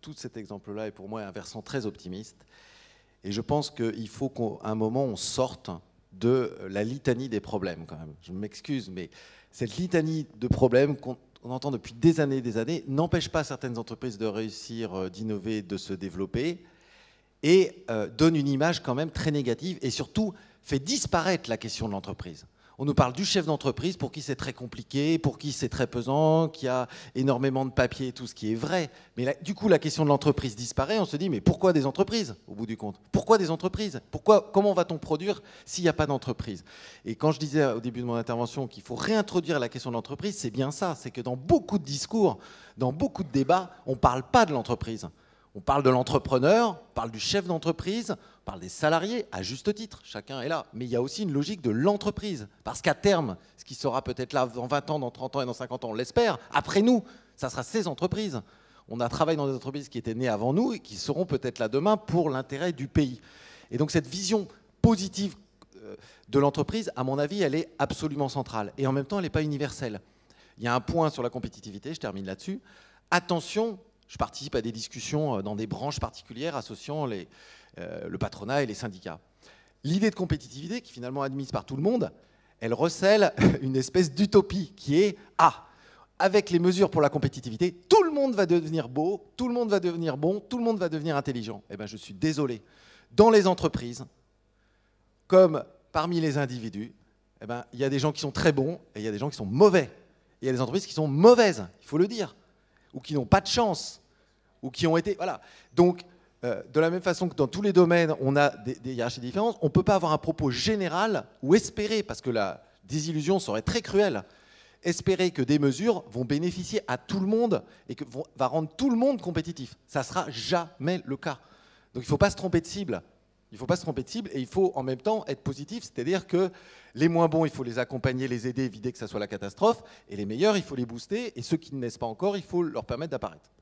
tout cet exemple-là est pour moi un versant très optimiste. Et je pense qu'il faut qu'à un moment, on sorte de la litanie des problèmes, quand même. Je m'excuse, mais cette litanie de problèmes qu'on entend depuis des années et des années n'empêche pas certaines entreprises de réussir, euh, d'innover, de se développer, et euh, donne une image quand même très négative, et surtout fait disparaître la question de l'entreprise. On nous parle du chef d'entreprise pour qui c'est très compliqué, pour qui c'est très pesant, qui a énormément de papiers, tout ce qui est vrai. Mais du coup, la question de l'entreprise disparaît. On se dit, mais pourquoi des entreprises, au bout du compte Pourquoi des entreprises pourquoi, Comment va-t-on produire s'il n'y a pas d'entreprise Et quand je disais au début de mon intervention qu'il faut réintroduire la question de l'entreprise, c'est bien ça. C'est que dans beaucoup de discours, dans beaucoup de débats, on ne parle pas de l'entreprise. On parle de l'entrepreneur, parle du chef d'entreprise, parle des salariés, à juste titre, chacun est là. Mais il y a aussi une logique de l'entreprise. Parce qu'à terme, ce qui sera peut-être là dans 20 ans, dans 30 ans et dans 50 ans, on l'espère, après nous, ça sera ces entreprises. On a travaillé dans des entreprises qui étaient nées avant nous et qui seront peut-être là demain pour l'intérêt du pays. Et donc cette vision positive euh, de l'entreprise, à mon avis, elle est absolument centrale. Et en même temps, elle n'est pas universelle. Il y a un point sur la compétitivité, je termine là-dessus. Attention je participe à des discussions euh, dans des branches particulières associant euh, le patronat et les syndicats. L'idée de compétitivité, qui est finalement admise par tout le monde, elle recèle une espèce d'utopie qui est Ah, avec les mesures pour la compétitivité, tout le monde va devenir beau, tout le monde va devenir bon, tout le monde va devenir intelligent. Eh bien, je suis désolé. Dans les entreprises, comme parmi les individus, eh ben, il y a des gens qui sont très bons et il y a des gens qui sont mauvais. il y a des entreprises qui sont mauvaises, il faut le dire, ou qui n'ont pas de chance ou qui ont été. Voilà. Donc, euh, de la même façon que dans tous les domaines, on a des, des hiérarchies différentes, on ne peut pas avoir un propos général ou espérer, parce que la désillusion serait très cruelle, espérer que des mesures vont bénéficier à tout le monde et que vont, va rendre tout le monde compétitif. Ça sera jamais le cas. Donc il ne faut pas se tromper de cible. Il ne faut pas se tromper de cible et il faut en même temps être positif, c'est-à-dire que les moins bons, il faut les accompagner, les aider, éviter que ça soit la catastrophe, et les meilleurs, il faut les booster, et ceux qui ne naissent pas encore, il faut leur permettre d'apparaître.